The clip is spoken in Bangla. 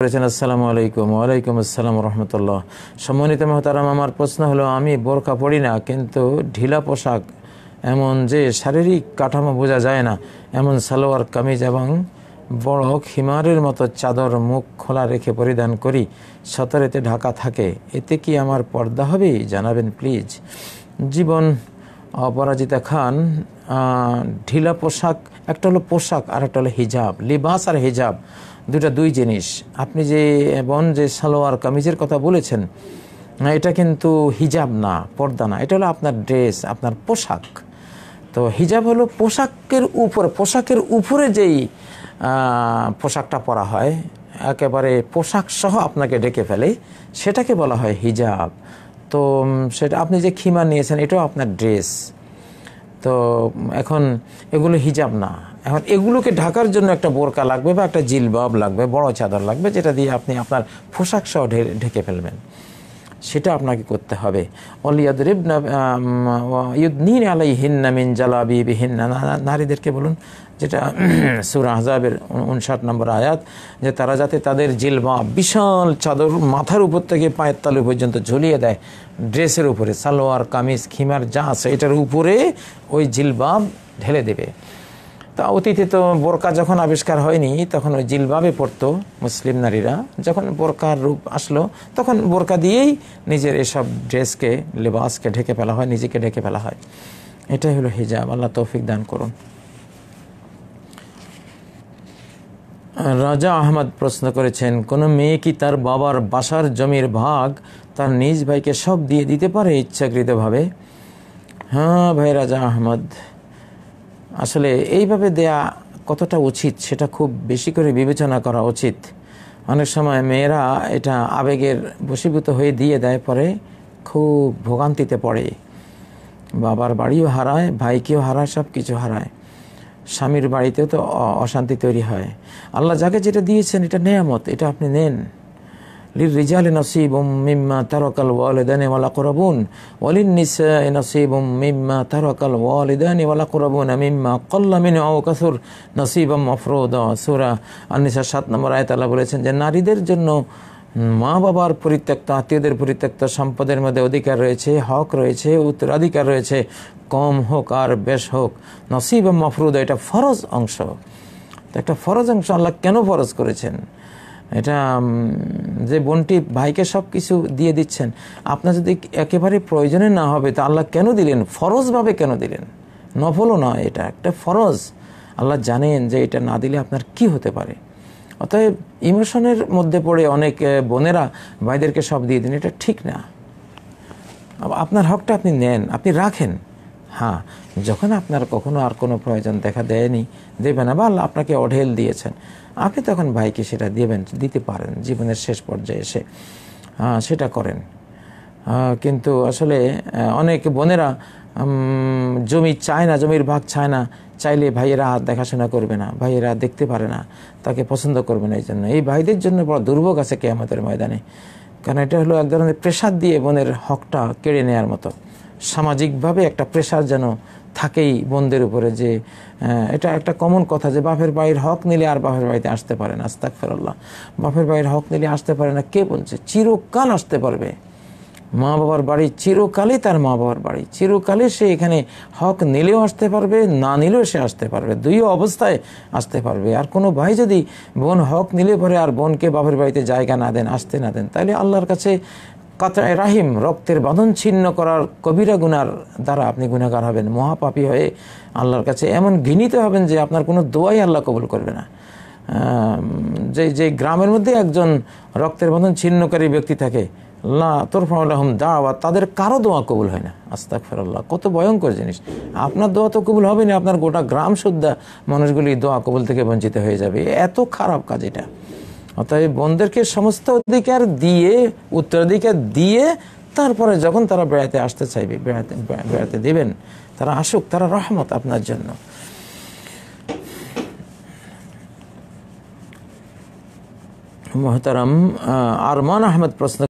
করেছেন আসসালামু আলাইকুম ওয়ালাইকুম আসসালাম রহমতুল্লাহ সম্মানিত মহতারাম আমার প্রশ্ন হলো আমি বোরখা পড়ি না কিন্তু ঢিলা পোশাক এমন যে শারীরিক কাঠামো বোঝা যায় না এমন সালোয়ার কামিজ এবং বড় খিমারের মতো চাদর মুখ খোলা রেখে পরিধান করি সতরেতে ঢাকা থাকে এতে কি আমার পর্দা হবে জানাবেন প্লিজ জীবন অপরাজিতা খান ঢিলা পোশাক একটা হলো পোশাক আর একটা হলো হিজাব লিবাস আর হিজাব দুটা দুই জিনিস আপনি যে বন যে সালোয়ার কামিজের কথা বলেছেন এটা কিন্তু হিজাব না পর্দা না এটা হলো আপনার ড্রেস আপনার পোশাক তো হিজাব হলো পোশাকের উপরে পোশাকের উপরে যেই পোশাকটা পরা হয় একেবারে পোশাক সহ আপনাকে ডেকে ফেলে সেটাকে বলা হয় হিজাব তো সেটা আপনি যে খিমা নিয়েছেন এটাও আপনার ড্রেস তো এখন এগুলো হিজাব না এখন এগুলোকে ঢাকার জন্য একটা বোরকা লাগবে বা একটা জিলবাব লাগবে বড় চাদর লাগবে যেটা দিয়ে আপনি আপনার পোশাক সহ ঢেকে ফেলবেন সেটা আপনাকে করতে হবে অলিয়াদিন আলাই হিন্না জালাবি হিন্না নারীদেরকে বলুন যেটা সুর আহজাবের উনষাট নম্বর আয়াত যে তারা যাতে তাদের জিলবাব বিশাল চাদর মাথার উপর থেকে পায়ের তালু পর্যন্ত ঝুলিয়ে দেয় ড্রেসের উপরে সালোয়ার কামিজ খিমার যা আছে এটার উপরে ওই জিলবাব ঢেলে দেবে তা অতীতে তো বোরকা যখন আবিষ্কার হয়নি তখন ওই জিলবাবে পড়তো মুসলিম নারীরা যখন বোরকার রূপ আসলো তখন বোরকা দিয়েই নিজের এসব ড্রেসকে লেবাসকে ঢেকে ফেলা হয় নিজেকে ঢেকে ফেলা হয় এটাই হলো হিজাব আল্লাহ তৌফিক দান করুন রাজা আহমদ প্রশ্ন করেছেন কোনো মেয়ে কি তার বাবার বাসার জমির ভাগ তার নিজ ভাইকে সব দিয়ে দিতে পারে ইচ্ছাকৃতভাবে হ্যাঁ ভাই রাজা আহমদ আসলে এইভাবে দেয়া কতটা উচিত সেটা খুব বেশি করে বিবেচনা করা উচিত অনেক সময় মেয়েরা এটা আবেগের বশীভূত হয়ে দিয়ে দেয় পরে খুব ভোগান্তিতে পড়ে বাবার বাড়িও হারায় ভাইকেও হারায় সব কিছু হারায় স্বামীর বাড়িতেও তো অশান্তি তৈরি হয় আল্লাহ যাকে যেটা দিয়েছেন এটা নেয়ামত এটা আপনি নেন للرجال نصيب مما ترك الوالدان والأقربون وللنساء نصيب مما ترك الوالدان والأقربون مما قل من أو كثر نصيبا مفروضا سورة النساء সাত নম্বর আয়াত বলেছেন যে নারীদের জন্য মা বাবার পরিত্যক্ত আত্মীয়দের পরিত্যক্ত সম্পদের মধ্যে অধিকার রয়েছে হক রয়েছে উত্তরাধিকার রয়েছে কম হোক আর বেশ হোক নসিব মফরুদ এটা ফরজ অংশ একটা ফরজ অংশ আল্লাহ কেন ফরজ করেছেন এটা যে বোনটি ভাইকে সব কিছু দিয়ে দিচ্ছেন আপনার যদি একেবারে প্রয়োজনে না হবে তা আল্লাহ কেন দিলেন ফরজভাবে কেন দিলেন নফলও নয় এটা একটা ফরজ আল্লাহ জানেন যে এটা না দিলে আপনার কি হতে পারে অতএব ইমোশনের মধ্যে পড়ে অনেক বোনেরা ভাইদেরকে সব দিয়ে দিন এটা ঠিক না আপনার হকটা আপনি নেন আপনি রাখেন হ্যাঁ যখন আপনার কখনো আর কোনো প্রয়োজন দেখা দেয়নি দেবে না বা আল্লাহ আপনাকে অঢেল দিয়েছেন আপনি তখন ভাইকে সেটা দেবেন দিতে পারেন জীবনের শেষ পর্যায়ে এসে হ্যাঁ সেটা করেন হ্যাঁ, কিন্তু আসলে অনেক বোনেরা জমি চায় না জমির ভাগ চায় না চাইলে ভাইয়েরা দেখাশোনা করবে না ভাইয়েরা দেখতে পারে না তাকে পছন্দ করবে না এই জন্য এই ভাইদের জন্য বড় দুর্ভোগ আছে কে আমাদের ময়দানে কারণ এটা হলো এক ধরনের প্রেশার দিয়ে বোনের হকটা কেড়ে নেওয়ার মতো সামাজিকভাবে একটা প্রেশার যেন থাকেই বোনদের উপরে যে এটা একটা কমন কথা যে বাপের বাড়ির হক নিলে আর বাপের বাড়িতে আসতে পারে না আস্তাক ফেরাল্লাহ বাপের বাড়ির হক নিলে আসতে পারে না কে বলছে চিরকাল আসতে পারবে মা বাবার বাড়ি চিরকালই তার মা বাবার বাড়ি চিরকালে সে এখানে হক নিলেও আসতে পারবে না নিলেও সে আসতে পারবে দুই অবস্থায় আসতে পারবে আর কোনো ভাই যদি বোন হক নিলে পরে আর বোনকে বাপের বাড়িতে জায়গা না দেন আসতে না দেন তাহলে আল্লাহর কাছে কাতরায় রাহিম রক্তের বাঁধন ছিন্ন করার কবিরা গুনার দ্বারা আপনি গুণাগার হবেন মহাপাপী হয়ে আল্লাহর কাছে এমন ঘৃণিত হবেন যে আপনার কোনো দোয়াই আল্লাহ কবুল করবে না যে যে গ্রামের মধ্যে একজন রক্তের বাঁধন ছিন্নকারী ব্যক্তি থাকে লা তোরফাউলাহম দাওয়া তাদের কারো দোয়া কবুল হয় না আস্তাক ফেরাল্লাহ কত ভয়ঙ্কর জিনিস আপনার দোয়া তো কবুল হবে না আপনার গোটা গ্রাম শুদ্ধা মানুষগুলি দোয়া কবুল থেকে বঞ্চিত হয়ে যাবে এত খারাপ কাজ এটা অতএব বোনদেরকে সমস্ত অধিকার দিয়ে উত্তরাধিকার দিয়ে তারপরে যখন তারা বেড়াতে আসতে চাইবে বেড়াতে বেড়াতে দেবেন তারা আসুক তারা রহমত আপনার জন্য মহতারাম আরমান আহমেদ প্রশ্ন